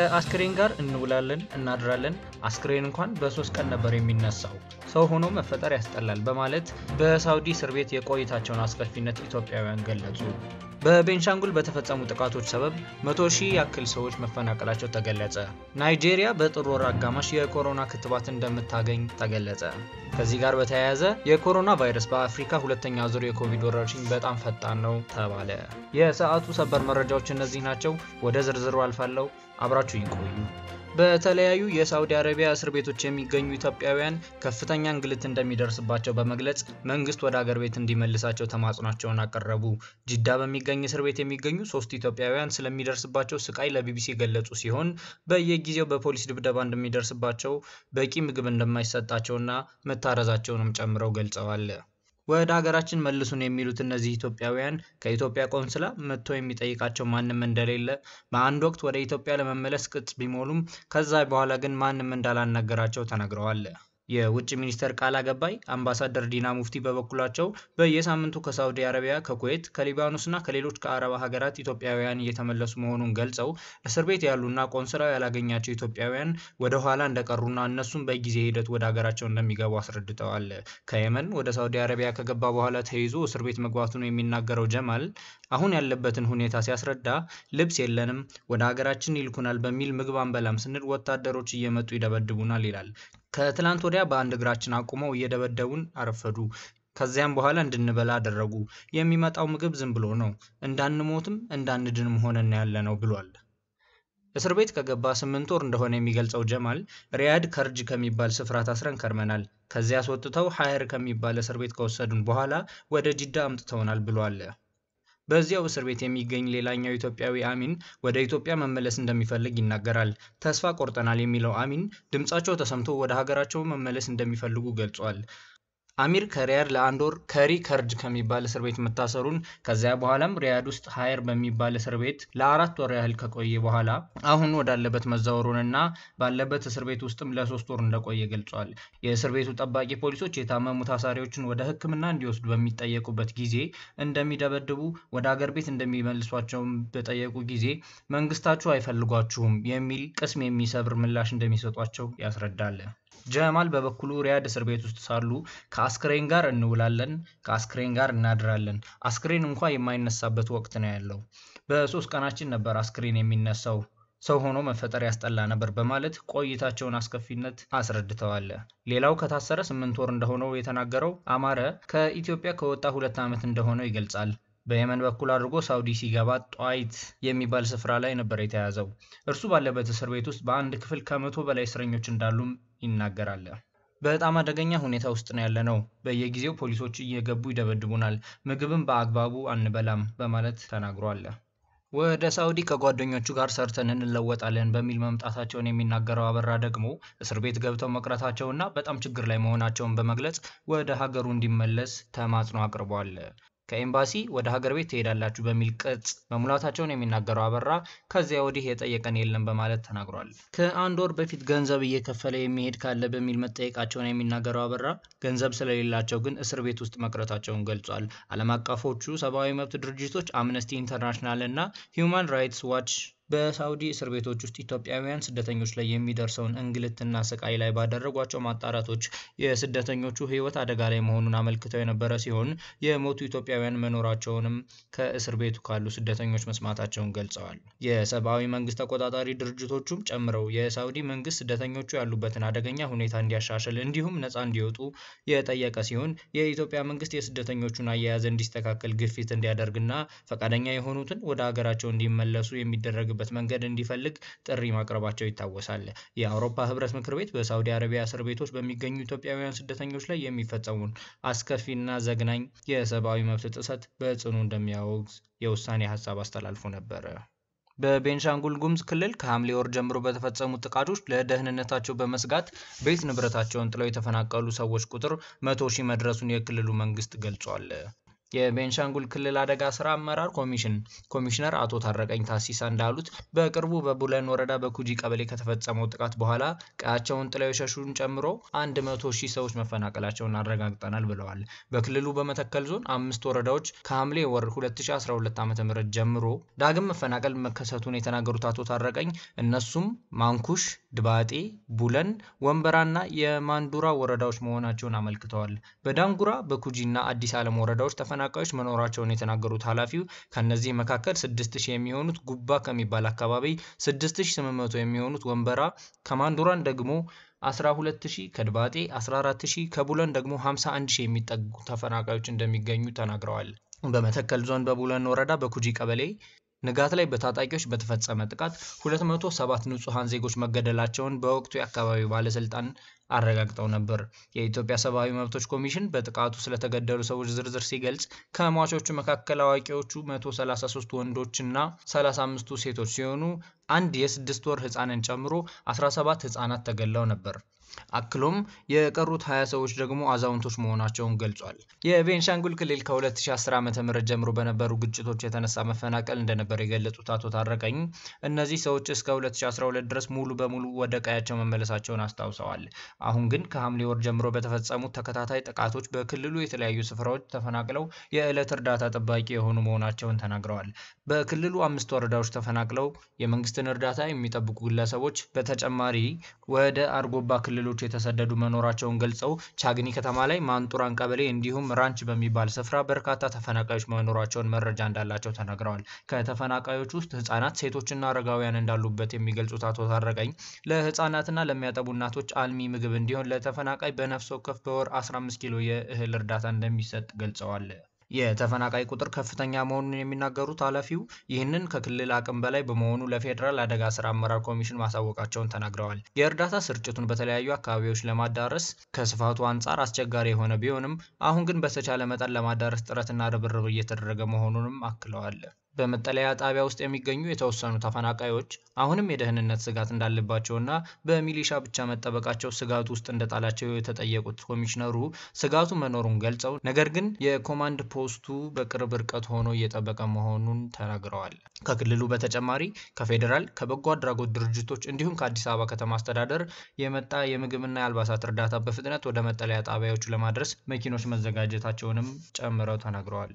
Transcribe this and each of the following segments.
ከአስክሬን ጋር እንውላለን፣ እናድራለን። አስክሬን እንኳን በሶስት ቀን ነበር የሚነሳው። ሰው ሆኖ መፈጠር ያስጠላል በማለት በሳውዲ እስር ቤት የቆይታቸውን አስከፊነት ኢትዮጵያውያን ገለጹ። በቤንሻንጉል በተፈጸሙ ጥቃቶች ሰበብ መቶ ሺህ ያክል ሰዎች መፈናቀላቸው ተገለጸ። ናይጄሪያ በጥር ወር አጋማሽ የኮሮና ክትባት እንደምታገኝ ተገለጸ። ከዚህ ጋር በተያያዘ የኮሮና ቫይረስ በአፍሪካ ሁለተኛ ዙር የኮቪድ ወረርሽኝ በጣም ፈጣን ነው ተባለ። የሰዓቱ ሰበር መረጃዎች እነዚህ ናቸው። ወደ ዝርዝሩ አልፋለሁ። አብራችሁኝ ቆዩ። በተለያዩ የሳውዲ አረቢያ እስር ቤቶች የሚገኙ ኢትዮጵያውያን ከፍተኛ እንግልት እንደሚደርስባቸው በመግለጽ መንግስት ወደ አገር ቤት እንዲመልሳቸው ተማጽኗቸውን አቀረቡ። ጅዳ በሚገኝ እስር ቤት የሚገኙ ሶስት ኢትዮጵያውያን ስለሚደርስባቸው ስቃይ ለቢቢሲ የገለጹ ሲሆን በየጊዜው በፖሊስ ድብደባ እንደሚደርስባቸው፣ በቂ ምግብ እንደማይሰጣቸውና መታረዛቸውንም ጨምረው ገልጸዋል። ወደ ሀገራችን መልሱን የሚሉት እነዚህ ኢትዮጵያውያን ከኢትዮጵያ ቆንስላ መጥቶ የሚጠይቃቸው ማንም እንደሌለ በአንድ ወቅት ወደ ኢትዮጵያ ለመመለስ ቅጽ ቢሞሉም ከዛ በኋላ ግን ማንም እንዳላናገራቸው ተነግረዋል። የውጭ ሚኒስተር ቃል አቀባይ አምባሳደር ዲና ሙፍቲ በበኩላቸው በየሳምንቱ ከሳውዲ አረቢያ፣ ከኩዌት፣ ከሊባኖስ ና ከሌሎች ከአረብ ሀገራት ኢትዮጵያውያን እየተመለሱ መሆኑን ገልጸው እስር ቤት ያሉና ቆንስላው ያላገኛቸው ኢትዮጵያውያን ወደ ኋላ እንደቀሩና እነሱም በጊዜ ሂደት ወደ ሀገራቸው እንደሚገቡ አስረድተዋል። ከየመን ወደ ሳውዲ አረቢያ ከገባ በኋላ ተይዞ እስር ቤት መግባቱን የሚናገረው ጀማል አሁን ያለበትን ሁኔታ ሲያስረዳ ልብስ የለንም፣ ወደ ሀገራችን ይልኩናል በሚል ምግብ አንበላም ስንል ወታደሮች እየመጡ ይደበድቡናል ይላል። ከትላንት ወዲያ በአንድ እግራችን አቁመው እየደበደቡን አረፈዱ። ከዚያም በኋላ እንድንበላ አደረጉ። የሚመጣው ምግብ ዝም ብሎ ነው። እንዳንሞትም እንዳንድንም ሆነን ያለ ነው ብሏል። እስር ቤት ከገባ ስምንት ወር እንደሆነ የሚገልጸው ጀማል ሪያድ ከርጅ ከሚባል ስፍራ ታስረን ከርመናል። ከዚያ አስወጥተው ሀየር ከሚባል እስር ቤት ከወሰዱን በኋላ ወደ ጅዳ አምጥተውናል ብሏል። በዚያው እስር ቤት የሚገኝ ሌላኛው ኢትዮጵያዊ አሚን ወደ ኢትዮጵያ መመለስ እንደሚፈልግ ይናገራል። ተስፋ ቆርጠናል የሚለው አሚን ድምጻቸው ተሰምቶ ወደ ሀገራቸው መመለስ እንደሚፈልጉ ገልጿል። አሚር ከሪያድ ለአንድ ወር ከሪ ከርጅ ከሚባል እስር ቤት መታሰሩን ከዚያ በኋላም ሪያድ ውስጥ ሀየር በሚባል እስር ቤት ለአራት ወር ያህል ከቆየ በኋላ አሁን ወዳለበት መዛወሩንና ባለበት እስር ቤት ውስጥም ለሶስት ወር እንደቆየ ገልጿል። የእስር ቤቱ ጠባቂ ፖሊሶች የታመሙ ታሳሪዎችን ወደ ሕክምና እንዲወስዱ በሚጠየቁበት ጊዜ እንደሚደበድቡ፣ ወደ አገር ቤት እንደሚመልሷቸውም በጠየቁ ጊዜ መንግስታችሁ አይፈልጓችሁም የሚል ቅስም የሚሰብር ምላሽ እንደሚሰጧቸው ያስረዳል። ጀማል በበኩሉ ሪያድ እስር ቤት ውስጥ ሳሉ ከአስክሬን ጋር እንውላለን፣ ከአስክሬን ጋር እናድራለን። አስክሬን እንኳ የማይነሳበት ወቅት ነው ያለው። በሶስት ቀናችን ነበር አስክሬን የሚነሳው። ሰው ሆኖ መፈጠር ያስጠላ ነበር በማለት ቆይታቸውን አስከፊነት አስረድተዋል። ሌላው ከታሰረ ስምንት ወር እንደሆነው የተናገረው አማረ ከኢትዮጵያ ከወጣ ሁለት ዓመት እንደሆነው ይገልጻል። በየመን በኩል አድርጎ ሳውዲ ሲገባ ጧይት የሚባል ስፍራ ላይ ነበር የተያዘው። እርሱ ባለበት እስር ቤት ውስጥ በአንድ ክፍል ከመቶ በላይ እስረኞች እንዳሉም ይናገራል። በጣም አደገኛ ሁኔታ ውስጥ ነው ያለ ነው። በየጊዜው ፖሊሶች እየገቡ ይደበድቡናል፣ ምግብም በአግባቡ አንበላም በማለት ተናግሯል። ወደ ሳውዲ ከጓደኞቹ ጋር ሰርተን እንለወጣለን በሚል መምጣታቸውን የሚናገረው አበራ ደግሞ እስር ቤት ገብተው መቅረታቸውና በጣም ችግር ላይ መሆናቸውን በመግለጽ ወደ ሀገሩ እንዲመለስ ተማጽኖ አቅርቧል። ከኤምባሲ ወደ ሀገር ቤት ትሄዳላችሁ በሚል ቅጽ መሙላታቸውን የሚናገረው አበራ ከዚያ ወዲህ የጠየቀን የለም በማለት ተናግሯል። ከአንድ ወር በፊት ገንዘብ እየከፈለ የሚሄድ ካለ በሚል መጠየቃቸውን የሚናገረው አበራ ገንዘብ ስለሌላቸው ግን እስር ቤት ውስጥ መቅረታቸውን ገልጿል። ዓለም አቀፎቹ ሰብአዊ መብት ድርጅቶች አምነስቲ ኢንተርናሽናል እና ሂውማን ራይትስ ዋች በሳውዲ እስር ቤቶች ውስጥ ኢትዮጵያውያን ስደተኞች ላይ የሚደርሰውን እንግልትና ስቃይ ላይ ባደረጓቸው ማጣራቶች የስደተኞቹ ህይወት አደጋ ላይ መሆኑን አመልክተው የነበረ ሲሆን የሞቱ ኢትዮጵያውያን መኖራቸውንም ከእስር ቤቱ ካሉ ስደተኞች መስማታቸውን ገልጸዋል። የሰብአዊ መንግስት ተቆጣጣሪ ድርጅቶቹም ጨምረው የሳውዲ መንግስት ስደተኞቹ ያሉበትን አደገኛ ሁኔታ እንዲያሻሽል እንዲሁም ነጻ እንዲወጡ የጠየቀ ሲሆን የኢትዮጵያ መንግስት የስደተኞቹን አያያዝ እንዲስተካከል ግፊት እንዲያደርግና ፈቃደኛ የሆኑትን ወደ ሀገራቸው እንዲመለሱ የሚደረግ የሚያገኙበት መንገድ እንዲፈልግ ጥሪ ማቅረባቸው ይታወሳል። የአውሮፓ ህብረት ምክር ቤት በሳውዲ አረቢያ እስር ቤቶች በሚገኙ ኢትዮጵያውያን ስደተኞች ላይ የሚፈጸሙን አስከፊና ዘግናኝ የሰብአዊ መብት ጥሰት በጽኑ እንደሚያወግዝ የውሳኔ ሀሳብ አስተላልፎ ነበረ። በቤንሻንጉል ጉምዝ ክልል ከሐምሌ ወር ጀምሮ በተፈጸሙ ጥቃቶች ለደህንነታቸው በመስጋት ቤት ንብረታቸውን ጥለው የተፈናቀሉ ሰዎች ቁጥር መቶ ሺህ መድረሱን የክልሉ መንግስት ገልጿል። የቤንሻንጉል ክልል አደጋ ስራ አመራር ኮሚሽን ኮሚሽነር አቶ ታረቀኝ ታሲሳ እንዳሉት በቅርቡ በቡለን ወረዳ በኩጂ ቀበሌ ከተፈጸመው ጥቃት በኋላ ቀያቸውን ጥለው የሸሹን ጨምሮ አንድ መቶ ሺህ ሰዎች መፈናቀላቸውን አረጋግጠናል ብለዋል። በክልሉ በመተከል ዞን አምስት ወረዳዎች ከሐምሌ ወር 2012 ዓ.ም ጀምሮ ዳግም መፈናቀል መከሰቱን የተናገሩት አቶ ታረቀኝ እነሱም ማንኩሽ፣ ድባጤ፣ ቡለን፣ ወንበራና የማንዱራ ወረዳዎች መሆናቸውን አመልክተዋል። በዳንጉራ በኩጂና አዲስ ዓለም ወረዳዎች ተፈ ተፈናቃዮች መኖራቸውን የተናገሩት ኃላፊው ከእነዚህ መካከል 6000 የሚሆኑት ጉባ ከሚባል አካባቢ፣ 6800 የሚሆኑት ወንበራ፣ ከማንዱራን ደግሞ 12000፣ ከድባጤ 14000፣ ከቡለን ደግሞ 51000 የሚጠጉ ተፈናቃዮች እንደሚገኙ ተናግረዋል። በመተከል ዞን በቡለን ወረዳ በኩጂ ቀበሌ ንጋት ላይ በታጣቂዎች በተፈጸመ ጥቃት 207 ንጹሐን ዜጎች መገደላቸውን በወቅቱ የአካባቢው ባለስልጣን አረጋግጠው ነበር። የኢትዮጵያ ሰብአዊ መብቶች ኮሚሽን በጥቃቱ ስለተገደሉ ሰዎች ዝርዝር ሲገልጽ ከሟቾቹ መካከል አዋቂዎቹ 133 ወንዶችና 35ቱ ሴቶች ሲሆኑ አንድ የስድስት ወር ህፃንን ጨምሮ 17 ህፃናት ተገለው ነበር። አክሎም የቀሩት 20 ሰዎች ደግሞ አዛውንቶች መሆናቸውን ገልጿል። የቤንሻንጉል ክልል ከ2010 ዓ ም ጀምሮ በነበሩ ግጭቶች የተነሳ መፈናቀል እንደነበር የገለጹት አቶ ታረቀኝ እነዚህ ሰዎች እስከ 2012 ድረስ ሙሉ በሙሉ ወደ ቀያቸው መመለሳቸውን አስታውሰዋል። አሁን ግን ከሐምሌ ወር ጀምሮ በተፈጸሙት ተከታታይ ጥቃቶች በክልሉ የተለያዩ ስፍራዎች ተፈናቅለው የዕለት እርዳታ ጠባቂ የሆኑ መሆናቸውን ተናግረዋል። በክልሉ አምስት ወረዳዎች ተፈናቅለው የመንግስትን እርዳታ የሚጠብቁ ግለሰቦች በተጨማሪ ወደ አርጎባ ክልል ክልሎች የተሰደዱ መኖራቸውን ገልጸው ቻግኒ ከተማ ላይ ማንጡራን ቀበሌ እንዲሁም ራንች በሚባል ስፍራ በርካታ ተፈናቃዮች መኖራቸውን መረጃ እንዳላቸው ተናግረዋል። ከተፈናቃዮች ውስጥ ህጻናት፣ ሴቶችና አረጋውያን እንዳሉበት የሚገልጹት አቶ ታረቀኝ ለህጻናትና ለሚያጠቡ እናቶች አልሚ ምግብ እንዲሆን ለተፈናቃይ በነፍስ ወከፍ በወር 15 ኪሎ የእህል እርዳታ እንደሚሰጥ ገልጸዋል። የተፈናቃይ ቁጥር ከፍተኛ መሆኑን የሚናገሩት ኃላፊው ይህንን ከክልል አቅም በላይ በመሆኑ ለፌዴራል አደጋ ስራ አመራር ኮሚሽን ማሳወቃቸውን ተናግረዋል። የእርዳታ ስርጭቱን በተለያዩ አካባቢዎች ለማዳረስ ከስፋቱ አንጻር አስቸጋሪ የሆነ ቢሆንም አሁን ግን በተቻለ መጠን ለማዳረስ ጥረትና ርብርብ እየተደረገ መሆኑንም አክለዋል። በመጠለያ ጣቢያ ውስጥ የሚገኙ የተወሰኑ ተፈናቃዮች አሁንም የደህንነት ስጋት እንዳለባቸውና በሚሊሻ ብቻ መጠበቃቸው ስጋት ውስጥ እንደጣላቸው የተጠየቁት ኮሚሽነሩ ስጋቱ መኖሩን ገልጸው ነገር ግን የኮማንድ ፖስቱ በቅርብ ርቀት ሆኖ እየጠበቀ መሆኑን ተናግረዋል። ከክልሉ በተጨማሪ ከፌዴራል ከበጎ አድራጎት ድርጅቶች እንዲሁም ከአዲስ አበባ ከተማ አስተዳደር የመጣ የምግብና የአልባሳት እርዳታ በፍጥነት ወደ መጠለያ ጣቢያዎቹ ለማድረስ መኪኖች መዘጋጀታቸውንም ጨምረው ተናግረዋል።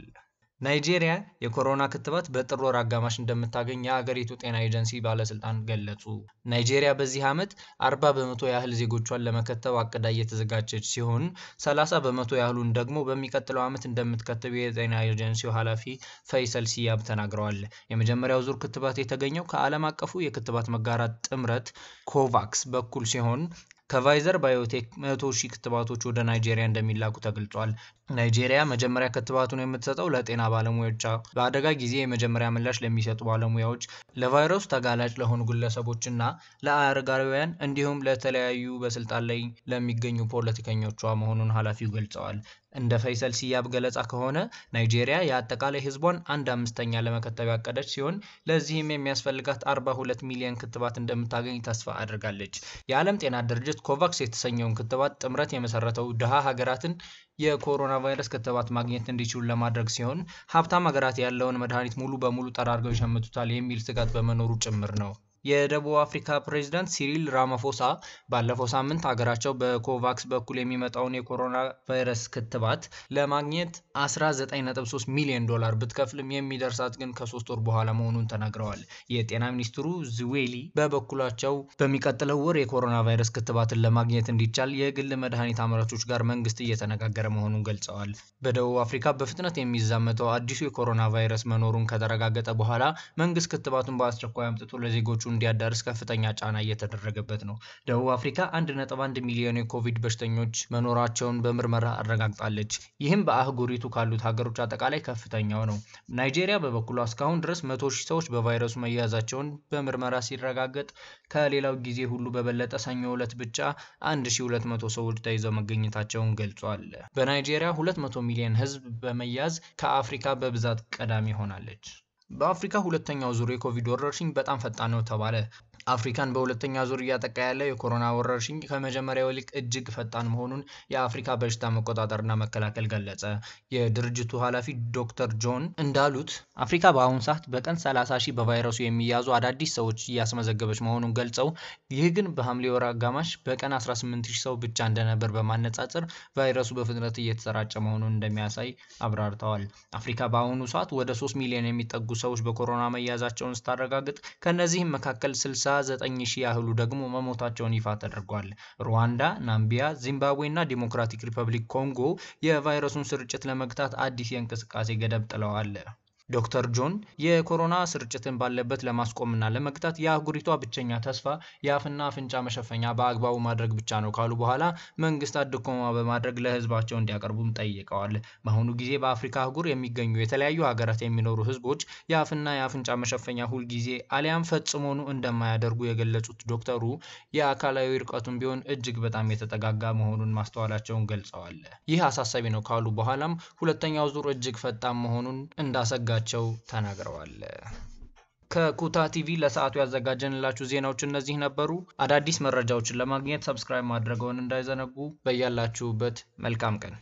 ናይጄሪያ የኮሮና ክትባት በጥር ወር አጋማሽ እንደምታገኝ የአገሪቱ ጤና ኤጀንሲ ባለስልጣን ገለጹ። ናይጄሪያ በዚህ ዓመት 40 በመቶ ያህል ዜጎቿን ለመከተብ አቅዳ እየተዘጋጀች ሲሆን 30 በመቶ ያህሉን ደግሞ በሚቀጥለው ዓመት እንደምትከተብ የጤና ኤጀንሲው ኃላፊ ፈይሰል ሲያብ ተናግረዋል። የመጀመሪያው ዙር ክትባት የተገኘው ከዓለም አቀፉ የክትባት መጋራት ጥምረት ኮቫክስ በኩል ሲሆን ከቫይዘር ባዮቴክ መቶ ሺህ ክትባቶች ወደ ናይጄሪያ እንደሚላኩ ተገልጿል። ናይጄሪያ መጀመሪያ ክትባቱን የምትሰጠው ለጤና ባለሙያዎች፣ በአደጋ ጊዜ የመጀመሪያ ምላሽ ለሚሰጡ ባለሙያዎች፣ ለቫይረሱ ተጋላጭ ለሆኑ ግለሰቦችና ለአረጋውያን እንዲሁም ለተለያዩ በስልጣን ላይ ለሚገኙ ፖለቲከኞቿ መሆኑን ኃላፊው ገልጸዋል። እንደ ፈይሰል ሲያብ ገለጻ ከሆነ ናይጄሪያ የአጠቃላይ ህዝቧን አንድ አምስተኛ ለመከተብ ያቀደች ሲሆን ለዚህም የሚያስፈልጋት 42 ሚሊዮን ክትባት እንደምታገኝ ተስፋ አድርጋለች። የዓለም ጤና ድርጅት ኮቫክስ የተሰኘውን ክትባት ጥምረት የመሰረተው ድሃ ሀገራትን የኮሮና ቫይረስ ክትባት ማግኘት እንዲችሉ ለማድረግ ሲሆን ሀብታም ሀገራት ያለውን መድኃኒት ሙሉ በሙሉ ጠራርገው ይሸምቱታል የሚል ስጋት በመኖሩ ጭምር ነው። የደቡብ አፍሪካ ፕሬዝዳንት ሲሪል ራማፎሳ ባለፈው ሳምንት ሀገራቸው በኮቫክስ በኩል የሚመጣውን የኮሮና ቫይረስ ክትባት ለማግኘት 19.3 ሚሊዮን ዶላር ብትከፍልም የሚደርሳት ግን ከሶስት ወር በኋላ መሆኑን ተናግረዋል። የጤና ሚኒስትሩ ዝዌሊ በበኩላቸው በሚቀጥለው ወር የኮሮና ቫይረስ ክትባትን ለማግኘት እንዲቻል የግል መድኃኒት አምራቾች ጋር መንግስት እየተነጋገረ መሆኑን ገልጸዋል። በደቡብ አፍሪካ በፍጥነት የሚዛመተው አዲሱ የኮሮና ቫይረስ መኖሩን ከተረጋገጠ በኋላ መንግስት ክትባቱን በአስቸኳይ አምጥቶ ለዜጎቹ እንዲያዳርስ ከፍተኛ ጫና እየተደረገበት ነው። ደቡብ አፍሪካ 1.1 ሚሊዮን የኮቪድ በሽተኞች መኖራቸውን በምርመራ አረጋግጣለች። ይህም በአህጉሪቱ ካሉት ሀገሮች አጠቃላይ ከፍተኛው ነው። ናይጄሪያ በበኩሏ እስካሁን ድረስ 100 ሺህ ሰዎች በቫይረሱ መያዛቸውን በምርመራ ሲረጋገጥ ከሌላው ጊዜ ሁሉ በበለጠ ሰኞ ዕለት ብቻ 1200 ሰዎች ተይዘው መገኘታቸውን ገልጿል። በናይጄሪያ 200 ሚሊዮን ህዝብ በመያዝ ከአፍሪካ በብዛት ቀዳሚ ሆናለች። በአፍሪካ ሁለተኛው ዙር የኮቪድ ወረርሽኝ በጣም ፈጣን ነው ተባለ። አፍሪካን በሁለተኛ ዙር እያጠቃ ያለው የኮሮና ወረርሽኝ ከመጀመሪያው ይልቅ እጅግ ፈጣን መሆኑን የአፍሪካ በሽታ መቆጣጠርና መከላከል ገለጸ። የድርጅቱ ኃላፊ ዶክተር ጆን እንዳሉት አፍሪካ በአሁኑ ሰዓት በቀን 30 ሺህ በቫይረሱ የሚያዙ አዳዲስ ሰዎች እያስመዘገበች መሆኑን ገልጸው ይህ ግን በሐምሌ ወር አጋማሽ በቀን 18 ሺህ ሰው ብቻ እንደነበር በማነጻጸር ቫይረሱ በፍጥነት እየተሰራጨ መሆኑን እንደሚያሳይ አብራርተዋል። አፍሪካ በአሁኑ ሰዓት ወደ 3 ሚሊዮን የሚጠጉ ሰዎች በኮሮና መያዛቸውን ስታረጋግጥ ከእነዚህም መካከል 60 9,000 ያህሉ ደግሞ መሞታቸውን ይፋ ተደርጓል። ሩዋንዳ፣ ናምቢያ፣ ዚምባብዌ እና ዲሞክራቲክ ሪፐብሊክ ኮንጎ የቫይረሱን ስርጭት ለመግታት አዲስ የእንቅስቃሴ ገደብ ጥለዋል። ዶክተር ጆን የኮሮና ስርጭትን ባለበት ለማስቆምና ለመግታት የአህጉሪቷ ብቸኛ ተስፋ የአፍና አፍንጫ መሸፈኛ በአግባቡ ማድረግ ብቻ ነው ካሉ በኋላ መንግስታት ድጎማ በማድረግ ለህዝባቸው እንዲያቀርቡም ጠይቀዋል። በአሁኑ ጊዜ በአፍሪካ አህጉር የሚገኙ የተለያዩ ሀገራት የሚኖሩ ህዝቦች የአፍና የአፍንጫ መሸፈኛ ሁልጊዜ አሊያም ፈጽሞኑ እንደማያደርጉ የገለጹት ዶክተሩ የአካላዊ ርቀቱን ቢሆን እጅግ በጣም የተጠጋጋ መሆኑን ማስተዋላቸውን ገልጸዋል። ይህ አሳሳቢ ነው ካሉ በኋላም ሁለተኛው ዙር እጅግ ፈጣን መሆኑን እንዳሰጋ እንደሚያስፈልጋቸው ተናግረዋል። ከኩታ ቲቪ ለሰዓቱ ያዘጋጀንላችሁ ዜናዎች እነዚህ ነበሩ። አዳዲስ መረጃዎችን ለማግኘት ሰብስክራይብ ማድረገውን እንዳይዘነጉ። በያላችሁበት መልካም ቀን